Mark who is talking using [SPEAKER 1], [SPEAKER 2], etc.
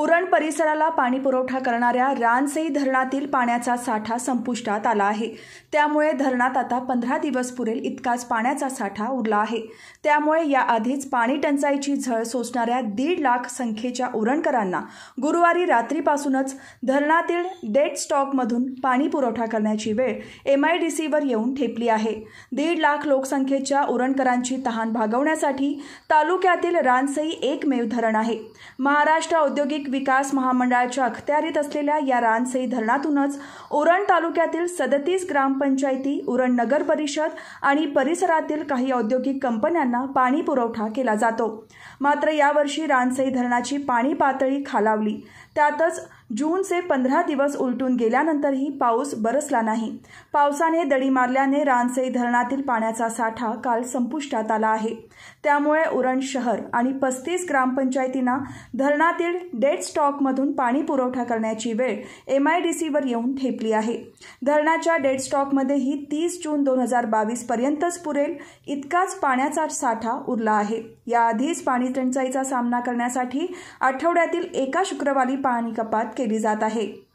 [SPEAKER 1] उरण परिसराला पाणी पुरवठा करणाऱ्या रानसई धरणातील पाण्याचा साठा संपुष्टात आला आहे त्यामुळे धरणात आता पंधरा दिवस पुरेल इतकाच पाण्याचा साठा उरला आहे त्यामुळे याआधीच पाणी टंचाईची झळ सोसणाऱ्या दीड लाख संख्येच्या उरणकरांना गुरुवारी रात्रीपासूनच धरणातील डेड स्टॉकमधून पाणी पुरवठा करण्याची वेळ एम आय डी सीवर येऊन ठेपली आहे दीड लाख लोकसंख्येच्या उरणकरांची तहान भागवण्यासाठी तालुक्यातील रानसई एकमेव धरण आहे महाराष्ट्र औद्योगिक औद्योगिक विकास महामंडळाच्या अखत्यारीत असलेल्या या रानसई धरणातूनच उरण तालुक्यातील सदतीस ग्रामपंचायती उरण नगर परिषद आणि परिसरातील काही औद्योगिक कंपन्यांना पाणी पुरवठा केला जातो मात्र यावर्षी रानसई धरणाची पाणी पातळी खालावली त्यातच जून से पंधरा दिवस उलटून गेल्यानंतरही पाऊस बरसला नाही पावसाने दडी मारल्याने रानसई धरणातील पाण्याचा साठा काल संपुष्टात आला आहे त्यामुळे उरण शहर आणि पस्तीस ग्रामपंचायतींना धरणातील डे थेट स्टॉकमधून पाणी पुरवठा करण्याची वेळ एम आय डी सीवर येऊन ठेपली आहे धरणाच्या डेड स्टॉकमध्येही तीस जून दोन हजार बावीस पर्यंतच पुरेल इतकाच पाण्याचा साठा उरला आहे याआधीच पाणी टंचाईचा सामना करण्यासाठी आठवड्यातील एका शुक्रवारी पाणी कपात केली जात आहे